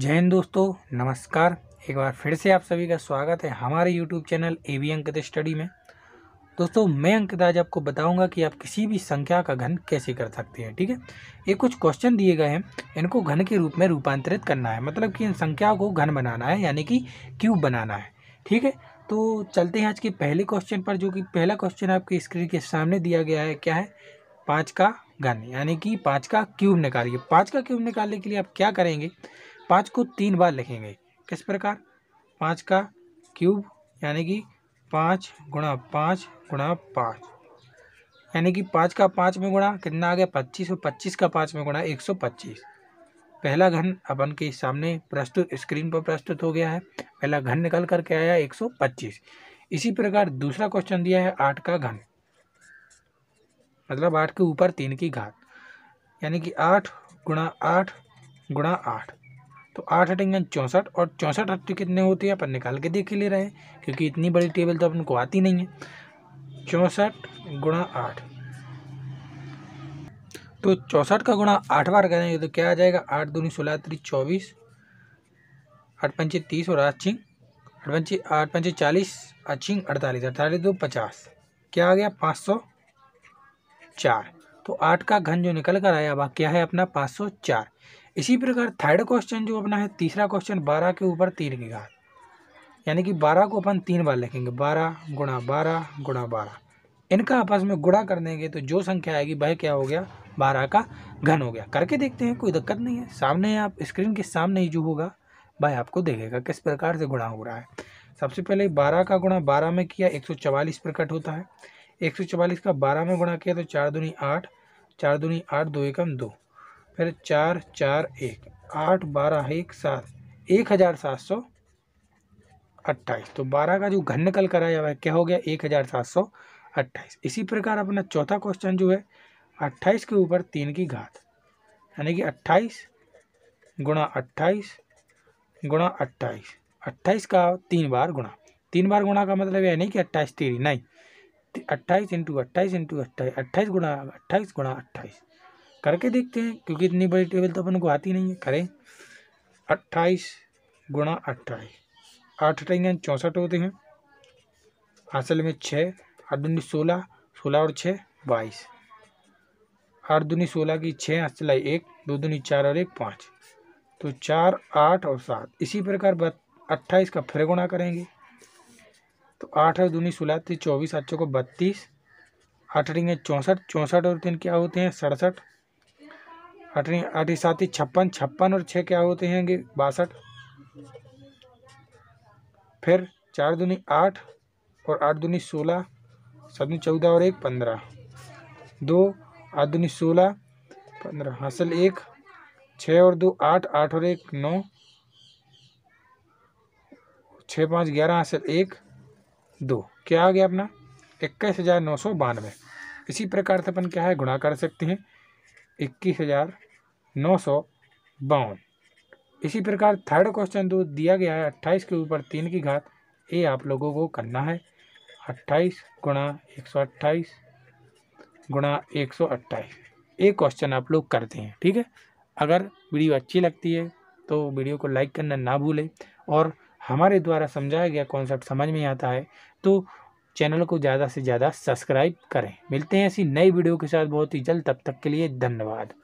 जय हिंद दोस्तों नमस्कार एक बार फिर से आप सभी का स्वागत है हमारे YouTube channel A V Ankit study में दोस्तों मैं अंकित आज आपको बताऊंगा कि आप किसी भी संख्या का घन कैसे कर सकते हैं ठीक है ये कुछ क्वेश्चन दिए गए हैं इनको घन के रूप में रूपांतरित करना है मतलब कि इन संख्या को घन बनाना है यानी कि क्यूब बनाना है ठीक है तो चलते हैं आज के पहले क्वेश्चन पर जो कि पहला क्वेश्चन आपके स्क्रीन के सामने दिया गया है क्या है पाँच का घन यानी कि पाँच का क्यूब निकालिए पाँच का क्यूब निकालने के लिए आप क्या करेंगे पाँच को तीन बार लिखेंगे किस प्रकार पाँच का क्यूब यानी कि पाँच गुणा पाँच गुणा पाँच यानी कि पाँच का पाँच में गुणा कितना आ गया पच्चीस और पच्चीस का पाँच में गुणा एक सौ पच्चीस पहला घन अपन के सामने प्रस्तुत स्क्रीन पर प्रस्तुत हो गया है पहला घन निकल कर के आया एक सौ पच्चीस इसी प्रकार दूसरा क्वेश्चन दिया है आठ का घन मतलब आठ के ऊपर तीन की घात यानी कि आठ गुणा आठ गुणा आठ तो आठ अटेंगे चौंसठ और चौंसठ हट्टी कितने होते हैं अपन निकाल के देख ही ले रहे हैं क्योंकि इतनी बड़ी टेबल तो अपन को आती नहीं है चौंसठ गुणा आठ तो चौंसठ का गुणा आठ बार करेंगे तो क्या आ जाएगा आठ दूनी सोलह त्री चौबीस आठ पंचे तीस और आठ छिंग आठ पंचे आठ पंचे चालीस आठ छिंग अड़तालीस अड़तालीस दो पचास क्या आ गया पाँच सौ चार तो आठ का घन जो निकल कर आया वह क्या है अपना पाँच सौ चार इसी प्रकार थर्ड क्वेश्चन जो अपना है तीसरा क्वेश्चन बारह के ऊपर तीन की घात यानी कि बारह को अपन तीन बार लिखेंगे बारह गुणा बारह गुणा बारह इनका आपस में गुणा कर देंगे तो जो संख्या आएगी वह क्या हो गया बारह का घन हो गया करके देखते हैं कोई दिक्कत नहीं है सामने आप स्क्रीन के सामने ही जो होगा वह आपको देखेगा किस प्रकार से गुणा हो रहा है सबसे पहले बारह का गुणा बारह में किया एक सौ चवालीस होता है एक सौ चवालीस का बारह में गुणा किया तो चार दूनी आठ चार दूनी आठ दो एकम दो फिर चार चार एक आठ बारह एक सात एक हज़ार सात सौ अट्ठाईस तो बारह का जो घन निकल कर आया हुआ है क्या हो गया एक हज़ार सात सौ अट्ठाईस इसी प्रकार अपना चौथा क्वेश्चन जो है अट्ठाईस के ऊपर तीन की घात यानी कि अट्ठाईस गुणा अट्ठाईस गुणा अट्ठाईस अट्ठाईस का तीन बार गुणा तीन बार गुणा का मतलब यह नहीं कि अट्ठाईस तेरी नहीं अट्ठाईस इंटू अट्ठाईस इंटू अट्ठाईस अट्ठाईस गुणा अट्ठाईस गुणा अट्ठाईस करके देखते हैं क्योंकि इतनी बड़ी टेबल तो अपन को आती नहीं है करें अट्ठाईस गुणा अट्ठाईस आठ अठाई चौंसठ होते हैं असल में छः आठ दूनी सोलह सोलह और छः बाईस आठ दूनी सोलह की छः असलाई एक दो दूनी चार और एक पाँच तो चार आठ और सात इसी प्रकार बत अट्ठाईस का फिर गुणा करेंगे तो आठ और दूनी सोलह थी तो चौबीस आठ को बत्तीस आठ रिंगे चौंसठ चौंसठ और तीन क्या होते हैं सड़सठ अठनी अठी साथी छप्पन छप्पन और छः क्या होते हैं बासठ फिर चार दूनी आठ और आठ दूनी सोलह सात दूनी चौदह और एक पंद्रह दो आठ दूनी सोलह पंद्रह हासिल एक छः और दो आठ आठ और एक नौ छः पाँच ग्यारह हासिल एक दो क्या आ गया अपना इक्कीस हज़ार नौ सौ बानवे इसी प्रकार से अपन क्या है गुणा कर सकते हैं इक्कीस हज़ार नौ सौ बावन इसी प्रकार थर्ड क्वेश्चन जो दिया गया है अट्ठाईस के ऊपर तीन की घात ये आप लोगों को करना है अट्ठाईस गुणा एक सौ अट्ठाईस गुणा एक सौ अट्ठाईस ये क्वेश्चन आप लोग करते हैं ठीक है अगर वीडियो अच्छी लगती है तो वीडियो को लाइक करना ना भूलें और हमारे द्वारा समझाया गया कॉन्सेप्ट समझ में आता है तो चैनल को ज़्यादा से ज़्यादा सब्सक्राइब करें मिलते हैं ऐसी नई वीडियो के साथ बहुत ही जल्द तब तक के लिए धन्यवाद